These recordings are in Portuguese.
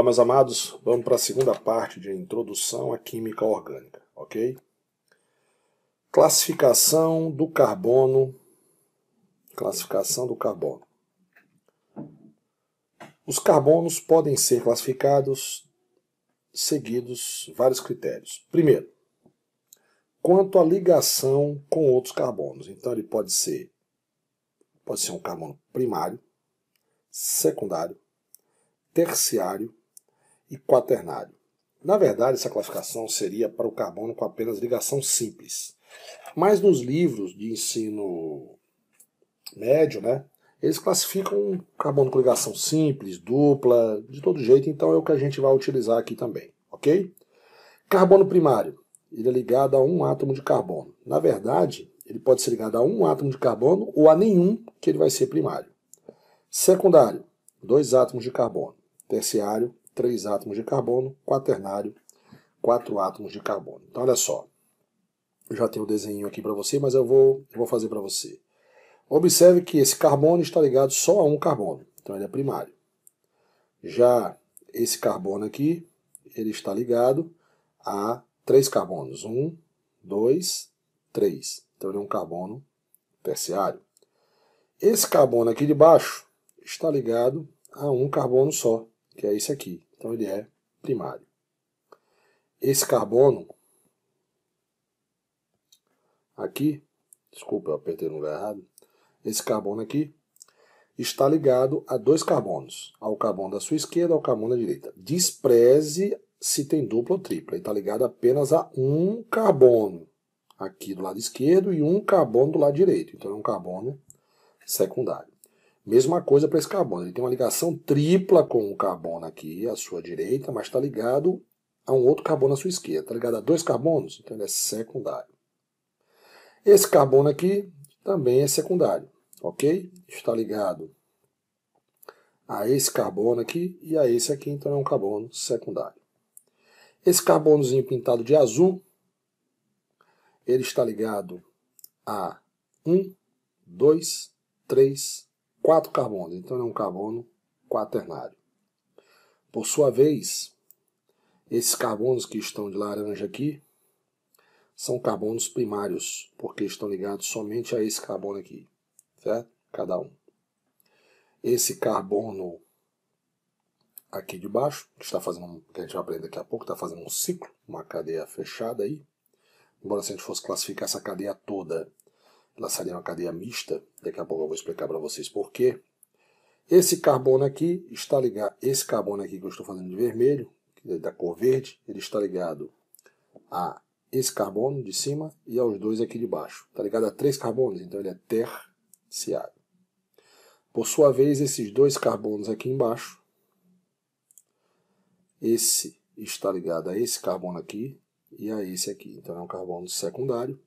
Olá, meus amados, vamos para a segunda parte de introdução à química orgânica, ok? Classificação do carbono. Classificação do carbono. Os carbonos podem ser classificados seguidos vários critérios. Primeiro, quanto à ligação com outros carbonos. Então ele pode ser pode ser um carbono primário, secundário, terciário e quaternário. Na verdade, essa classificação seria para o carbono com apenas ligação simples. Mas nos livros de ensino médio, né, eles classificam carbono com ligação simples, dupla, de todo jeito, então é o que a gente vai utilizar aqui também, ok? Carbono primário, ele é ligado a um átomo de carbono. Na verdade, ele pode ser ligado a um átomo de carbono ou a nenhum, que ele vai ser primário. Secundário, dois átomos de carbono. Terciário, três átomos de carbono, quaternário, quatro átomos de carbono. Então, olha só. Eu já tenho o desenho aqui para você, mas eu vou, eu vou fazer para você. Observe que esse carbono está ligado só a um carbono, então ele é primário. Já esse carbono aqui, ele está ligado a três carbonos. Um, dois, três. Então ele é um carbono terciário. Esse carbono aqui de baixo está ligado a um carbono só que é esse aqui. Então ele é primário. Esse carbono aqui, desculpa, eu apertei no lugar errado. Esse carbono aqui está ligado a dois carbonos, ao carbono da sua esquerda e ao carbono da direita. Despreze se tem dupla ou tripla, ele está ligado apenas a um carbono aqui do lado esquerdo e um carbono do lado direito. Então é um carbono secundário. Mesma coisa para esse carbono. Ele tem uma ligação tripla com o carbono aqui à sua direita, mas está ligado a um outro carbono à sua esquerda. Está ligado a dois carbonos, então ele é secundário. Esse carbono aqui também é secundário, ok? Está ligado a esse carbono aqui e a esse aqui, então é um carbono secundário. Esse carbonozinho pintado de azul, ele está ligado a 1, 2, 3, quatro carbonos, então é um carbono quaternário. Por sua vez, esses carbonos que estão de laranja aqui são carbonos primários, porque estão ligados somente a esse carbono aqui, certo? Cada um. Esse carbono aqui de baixo, que está fazendo, que a gente vai aprender daqui a pouco, está fazendo um ciclo, uma cadeia fechada aí. Embora se a gente fosse classificar essa cadeia toda ela uma cadeia mista, daqui a pouco eu vou explicar para vocês por quê. Esse carbono aqui está ligado, esse carbono aqui que eu estou fazendo de vermelho, é da cor verde, ele está ligado a esse carbono de cima e aos dois aqui de baixo. Está ligado a três carbonos, então ele é terciário. Por sua vez, esses dois carbonos aqui embaixo, esse está ligado a esse carbono aqui e a esse aqui. Então é um carbono secundário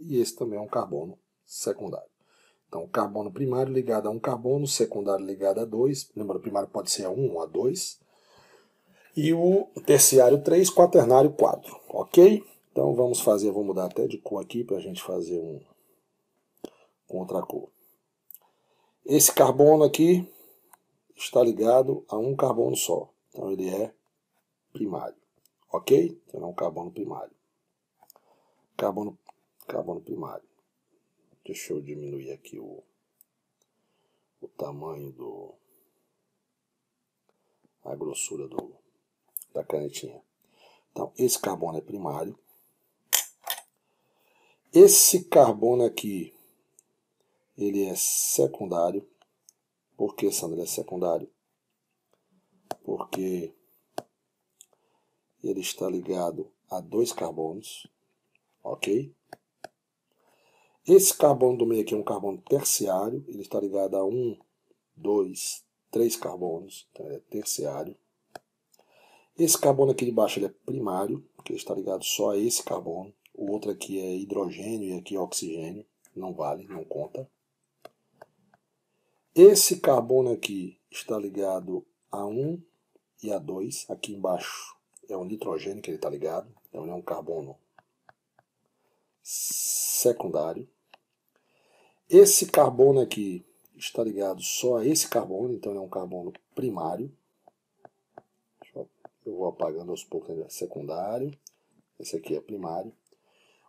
e esse também é um carbono secundário. Então, carbono primário ligado a um carbono, secundário ligado a dois. Lembra, o primário pode ser a um ou a dois. E o terciário 3, quaternário 4, ok? Então vamos fazer, vou mudar até de cor aqui para a gente fazer um contra cor. Esse carbono aqui está ligado a um carbono só, então ele é primário, ok? Então é um carbono primário. Carbono, carbono primário. Deixa eu diminuir aqui o, o tamanho do. a grossura do, da canetinha. Então, esse carbono é primário. Esse carbono aqui, ele é secundário. Por que, Sandra, é secundário? Porque ele está ligado a dois carbonos, ok? Esse carbono do meio aqui é um carbono terciário, ele está ligado a um, dois, três carbonos, então ele é terciário. Esse carbono aqui de baixo ele é primário, porque ele está ligado só a esse carbono. O outro aqui é hidrogênio e aqui é oxigênio, não vale, não conta. Esse carbono aqui está ligado a 1 e a 2. Aqui embaixo é o nitrogênio que ele está ligado, então ele é um carbono secundário. Esse carbono aqui está ligado só a esse carbono, então é um carbono primário. Eu vou apagando aos poucos, é secundário. Esse aqui é primário.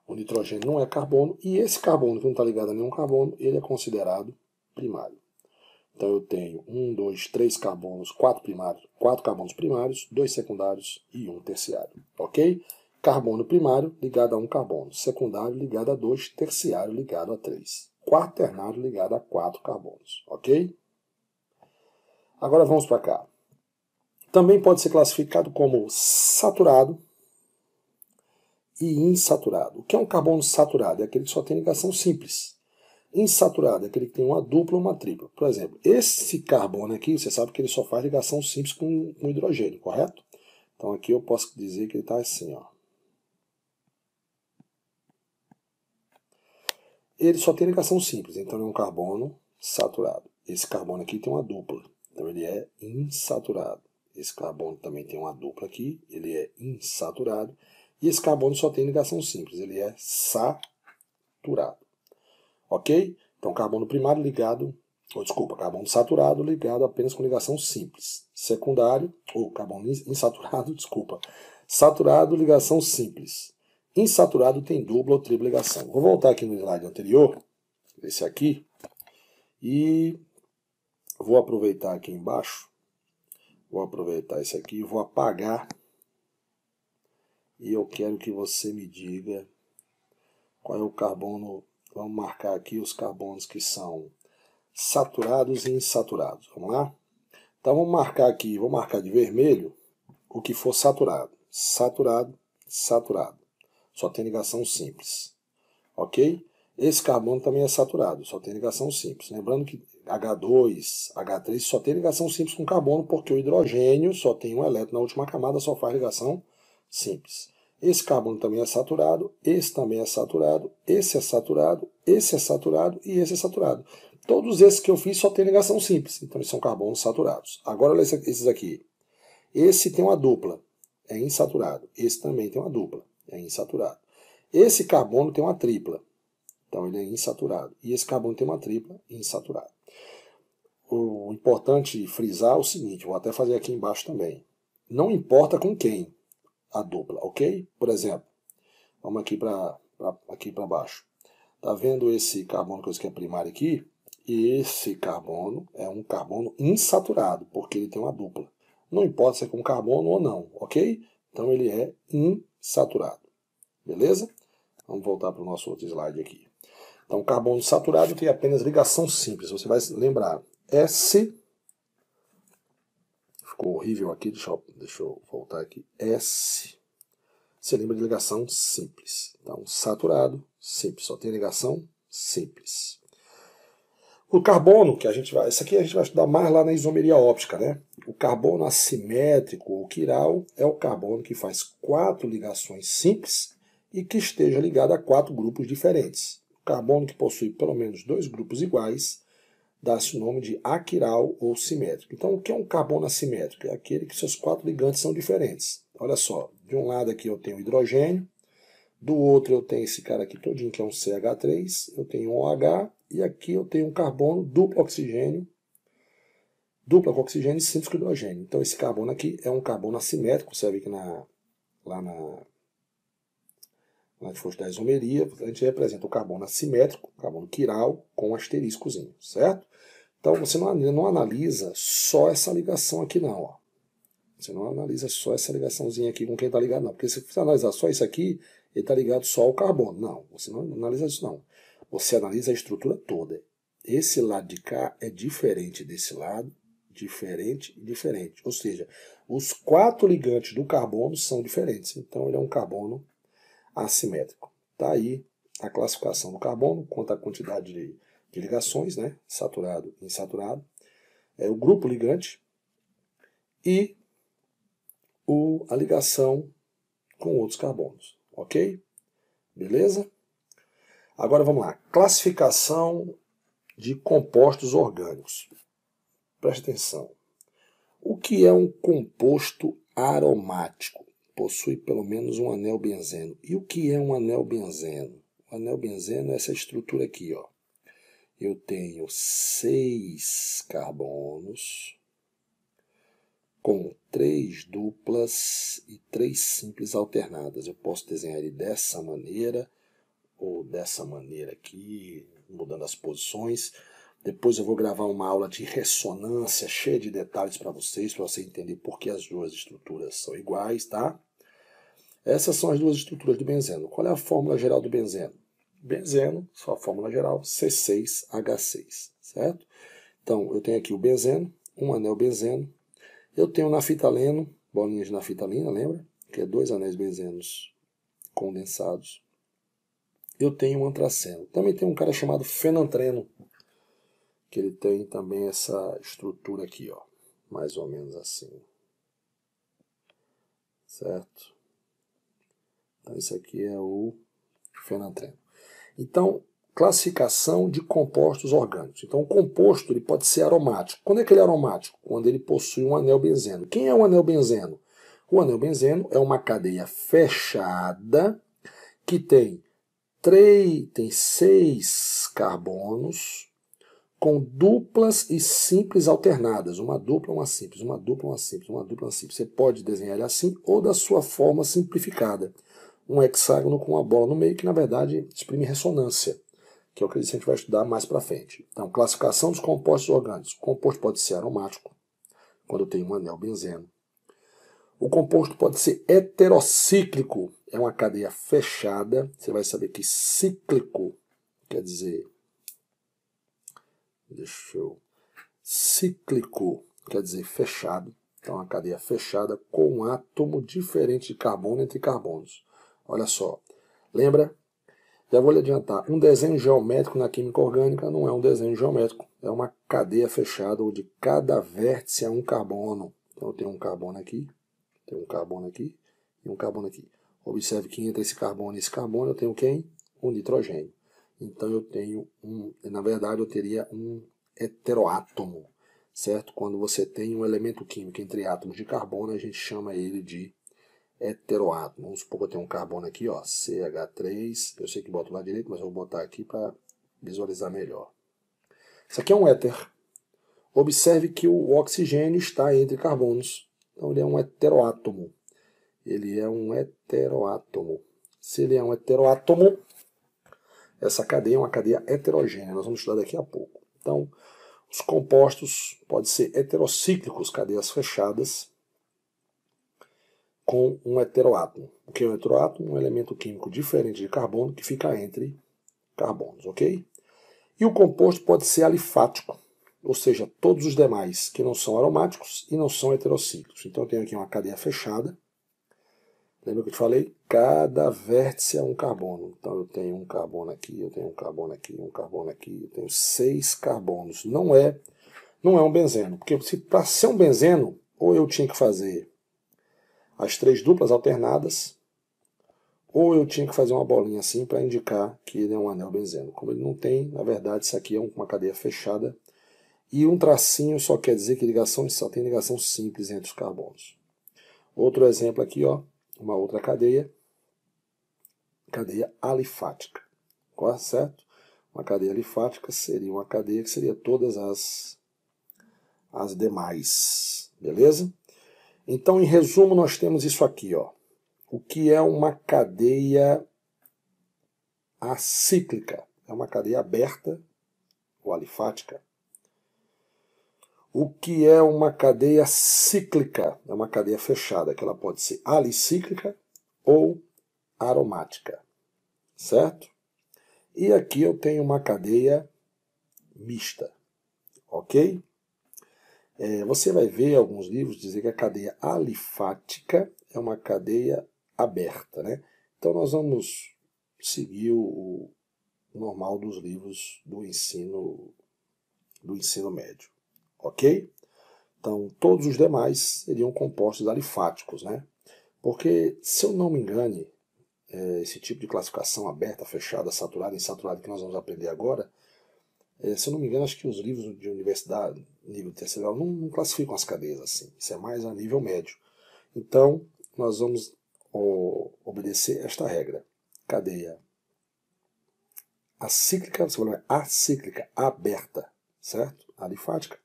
O nitrogênio não é carbono, e esse carbono que não está ligado a nenhum carbono, ele é considerado primário. Então eu tenho um, dois, três carbonos, quatro primários, quatro carbonos primários, dois secundários e um terciário. Ok? Carbono primário ligado a um carbono, secundário ligado a dois, terciário ligado a três quaternário ligado a quatro carbonos, ok? Agora vamos para cá. Também pode ser classificado como saturado e insaturado. O que é um carbono saturado? É aquele que só tem ligação simples. Insaturado é aquele que tem uma dupla ou uma tripla. Por exemplo, esse carbono aqui, você sabe que ele só faz ligação simples com, hidrogênio, correto? Então aqui eu posso dizer que ele está assim, ó. ele só tem ligação simples, então é um carbono saturado. Esse carbono aqui tem uma dupla, então ele é insaturado. Esse carbono também tem uma dupla aqui, ele é insaturado. E esse carbono só tem ligação simples, ele é saturado. Ok? Então, carbono primário ligado, ou desculpa, carbono saturado ligado apenas com ligação simples. Secundário, ou carbono insaturado, desculpa, saturado, ligação simples. Insaturado tem dupla ou tripla ligação. Vou voltar aqui no slide anterior, esse aqui, e vou aproveitar aqui embaixo, vou aproveitar esse aqui, vou apagar, e eu quero que você me diga qual é o carbono, vamos marcar aqui os carbonos que são saturados e insaturados, vamos lá? Então vamos marcar aqui, vou marcar de vermelho o que for saturado, saturado, saturado só tem ligação simples. Ok? Esse carbono também é saturado, só tem ligação simples. Lembrando que H2, H3 só tem ligação simples com carbono, porque o hidrogênio só tem um elétron na última camada, só faz ligação simples. Esse carbono também é saturado, esse também é saturado, esse é saturado, esse é saturado e esse é saturado. Todos esses que eu fiz só tem ligação simples, então eles são carbonos saturados. Agora olha esses aqui. Esse tem uma dupla, é insaturado. Esse também tem uma dupla, é insaturado. Esse carbono tem uma tripla, então ele é insaturado. E esse carbono tem uma tripla insaturado. O importante frisar é o seguinte, vou até fazer aqui embaixo também. Não importa com quem a dupla, ok? Por exemplo, vamos aqui para aqui baixo. Tá vendo esse carbono que eu é esqueci primário aqui? Esse carbono é um carbono insaturado, porque ele tem uma dupla. Não importa se é com carbono ou não, ok? Então ele é insaturado. Beleza? Vamos voltar para o nosso outro slide aqui. Então, carbono saturado tem apenas ligação simples. Você vai lembrar S. Ficou horrível aqui, deixa eu, deixa eu voltar aqui. S. Você lembra de ligação simples. Então, saturado, simples. Só tem ligação simples. O carbono, que a gente vai. Isso aqui a gente vai estudar mais lá na isomeria óptica, né? O carbono assimétrico ou quiral é o carbono que faz quatro ligações simples e que esteja ligado a quatro grupos diferentes. O carbono que possui pelo menos dois grupos iguais dá-se o nome de aquiral ou simétrico. Então, o que é um carbono assimétrico? É aquele que seus quatro ligantes são diferentes. Olha só, de um lado aqui eu tenho hidrogênio, do outro eu tenho esse cara aqui todinho, que é um CH3, eu tenho um OH e aqui eu tenho um carbono duplo oxigênio, dupla com oxigênio e simples com hidrogênio. Então esse carbono aqui é um carbono assimétrico, vê que na, lá na, na força da isomeria, a gente representa o carbono assimétrico, carbono quiral, com um asteriscozinho, certo? Então você não, não analisa só essa ligação aqui não, ó. Você não analisa só essa ligaçãozinha aqui com quem está ligado, não. Porque se você analisar só isso aqui, ele está ligado só ao carbono. Não, você não analisa isso não você analisa a estrutura toda. Esse lado de cá é diferente desse lado, diferente e diferente. Ou seja, os quatro ligantes do carbono são diferentes. Então ele é um carbono assimétrico. Está aí a classificação do carbono quanto à quantidade de, de ligações, né? saturado e insaturado. É o grupo ligante e o, a ligação com outros carbonos. Ok? Beleza? Agora vamos lá. Classificação de compostos orgânicos. Preste atenção. O que é um composto aromático? Possui pelo menos um anel benzeno. E o que é um anel benzeno? O anel benzeno é essa estrutura aqui, ó. Eu tenho seis carbonos com três duplas e três simples alternadas. Eu posso desenhar ele dessa maneira ou dessa maneira aqui, mudando as posições. Depois eu vou gravar uma aula de ressonância cheia de detalhes para vocês, para você entender por que as duas estruturas são iguais, tá? Essas são as duas estruturas do benzeno. Qual é a fórmula geral do benzeno? Benzeno, sua fórmula geral, C6H6, certo? Então, eu tenho aqui o benzeno, um anel benzeno. Eu tenho naftaleno, bolinhas de naftalina, lembra? Que é dois anéis benzenos condensados eu tenho um antraceno. Também tem um cara chamado fenantreno, que ele tem também essa estrutura aqui, ó, mais ou menos assim. Certo? Então, isso aqui é o fenantreno. Então, classificação de compostos orgânicos. Então, o composto ele pode ser aromático. Quando é que ele é aromático? Quando ele possui um anel benzeno. Quem é o anel benzeno? O anel benzeno é uma cadeia fechada que tem três, tem seis carbonos com duplas e simples alternadas. Uma dupla, uma simples, uma dupla, uma simples, uma dupla, uma simples. Você pode desenhar ele assim ou da sua forma simplificada. Um hexágono com uma bola no meio que, na verdade, exprime ressonância, que é o que a gente vai estudar mais para frente. Então, classificação dos compostos orgânicos. O composto pode ser aromático, quando tem um anel benzeno. O composto pode ser heterocíclico, é uma cadeia fechada. Você vai saber que cíclico quer dizer. Deixa eu. Cíclico quer dizer fechado. Então, é uma cadeia fechada com um átomo diferente de carbono entre carbonos. Olha só. Lembra? Já vou lhe adiantar. Um desenho geométrico na química orgânica não é um desenho geométrico. É uma cadeia fechada onde cada vértice é um carbono. Então, eu tenho um carbono aqui, tem um carbono aqui e um carbono aqui. Observe que entre esse carbono e esse carbono eu tenho quem? Um nitrogênio. Então eu tenho um, na verdade eu teria um heteroátomo, certo? Quando você tem um elemento químico entre átomos de carbono, a gente chama ele de heteroátomo. Vamos supor que eu tenho um carbono aqui, ó, CH3, eu sei que boto lá direito, mas eu vou botar aqui para visualizar melhor. Isso aqui é um éter. Observe que o oxigênio está entre carbonos. Então ele é um heteroátomo. Ele é um heteroátomo. Se ele é um heteroátomo, essa cadeia é uma cadeia heterogênea. Nós vamos estudar daqui a pouco. Então, os compostos podem ser heterocíclicos, cadeias fechadas, com um heteroátomo. O que é um heteroátomo? Um elemento químico diferente de carbono que fica entre carbonos, ok? E o composto pode ser alifático, ou seja, todos os demais que não são aromáticos e não são heterocíclicos. Então eu tenho aqui uma cadeia fechada. Lembra que eu te falei? Cada vértice é um carbono. Então eu tenho um carbono aqui, eu tenho um carbono aqui, um carbono aqui, eu tenho seis carbonos. Não é, não é um benzeno, porque se para ser um benzeno, ou eu tinha que fazer as três duplas alternadas, ou eu tinha que fazer uma bolinha assim para indicar que ele é um anel benzeno. Como ele não tem, na verdade, isso aqui é uma cadeia fechada e um tracinho só quer dizer que ligação só tem ligação simples entre os carbonos. Outro exemplo aqui, ó, uma outra cadeia, cadeia alifática, correto? Certo? Uma cadeia alifática seria uma cadeia que seria todas as, as demais, beleza? Então, em resumo, nós temos isso aqui, ó. O que é uma cadeia acíclica? É uma cadeia aberta ou alifática o que é uma cadeia cíclica, é uma cadeia fechada, que ela pode ser alicíclica ou aromática, certo? E aqui eu tenho uma cadeia mista, ok? É, você vai ver alguns livros dizer que a cadeia alifática é uma cadeia aberta, né? Então nós vamos seguir o normal dos livros do ensino do ensino médio ok? Então, todos os demais seriam compostos alifáticos, né? Porque, se eu não me engane, é, esse tipo de classificação aberta, fechada, saturada, insaturada que nós vamos aprender agora, é, se eu não me engano, acho que os livros de universidade, nível terceiro não, não classificam as cadeias assim. Isso é mais a nível médio. Então, nós vamos obedecer esta regra. Cadeia acíclica, você vai lembrar, acíclica, aberta, certo? Alifática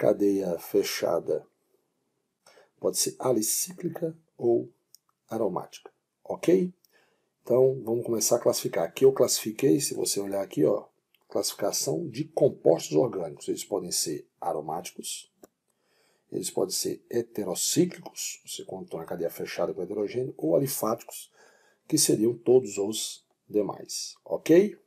cadeia fechada. Pode ser alicíclica ou aromática, ok? Então vamos começar a classificar. Aqui eu classifiquei, se você olhar aqui, ó, classificação de compostos orgânicos. Eles podem ser aromáticos, eles podem ser heterocíclicos, você conta uma cadeia fechada com heterogêneo, ou alifáticos, que seriam todos os demais, ok?